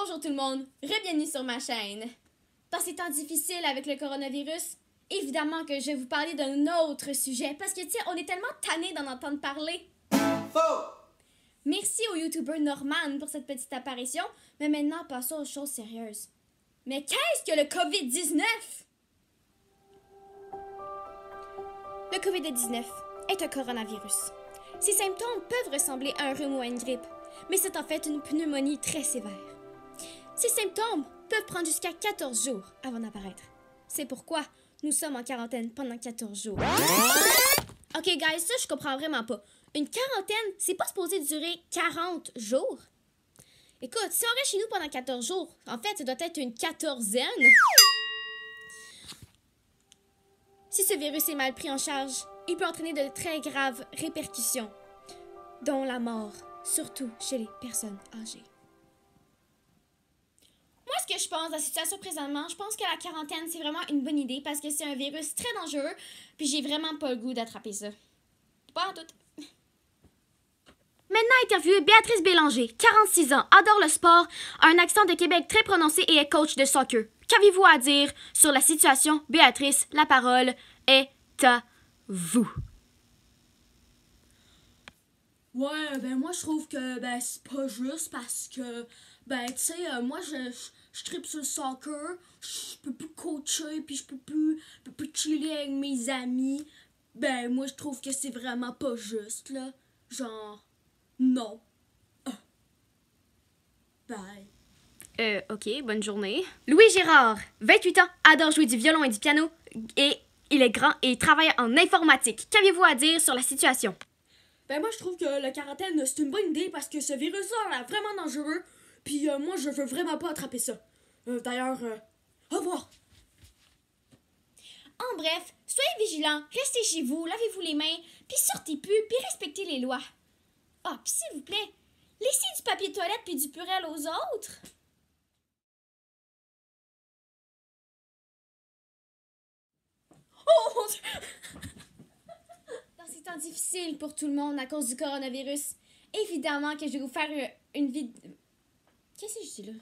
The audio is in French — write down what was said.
Bonjour tout le monde, bienvenue sur ma chaîne. Dans ces temps difficiles avec le coronavirus, évidemment que je vais vous parler d'un autre sujet parce que tiens, on est tellement tanné d'en entendre parler. Merci au YouTuber Norman pour cette petite apparition, mais maintenant passons aux choses sérieuses. Mais qu'est-ce que le COVID-19? Le COVID-19 est un coronavirus. Ses symptômes peuvent ressembler à un rhume ou à une grippe, mais c'est en fait une pneumonie très sévère. Ces symptômes peuvent prendre jusqu'à 14 jours avant d'apparaître. C'est pourquoi nous sommes en quarantaine pendant 14 jours. OK, guys, ça, je comprends vraiment pas. Une quarantaine, c'est pas supposé durer 40 jours? Écoute, si on reste chez nous pendant 14 jours, en fait, ça doit être une quatorzaine. Si ce virus est mal pris en charge, il peut entraîner de très graves répercussions, dont la mort, surtout chez les personnes âgées je pense, la situation présentement, je pense que la quarantaine, c'est vraiment une bonne idée parce que c'est un virus très dangereux, puis j'ai vraiment pas le goût d'attraper ça. Pas en tout. Maintenant interviewé Béatrice Bélanger, 46 ans, adore le sport, a un accent de Québec très prononcé et est coach de soccer. Qu'avez-vous à dire sur la situation, Béatrice? La parole est à vous. Ouais, ben moi je trouve que ben c'est pas juste parce que ben tu sais euh, moi je, je, sur le soccer, je peux plus coacher puis je peux plus chiller avec mes amis. Ben moi je trouve que c'est vraiment pas juste là, genre non. Ah. Bye. Euh, ok, bonne journée. Louis Girard, 28 ans, adore jouer du violon et du piano, et il est grand et travaille en informatique. Qu'avez-vous à dire sur la situation? Ben moi je trouve que le quarantaine c'est une bonne idée parce que ce virus là est vraiment dangereux. Puis euh, moi je veux vraiment pas attraper ça. Euh, d'ailleurs, euh, au revoir. En bref, soyez vigilants, restez chez vous, lavez-vous les mains, puis sortez plus, puis respectez les lois. Ah, s'il vous plaît, laissez du papier toilette puis du purel aux autres. pour tout le monde à cause du coronavirus. Évidemment que je vais vous faire une vidéo. Qu'est-ce que je dis là?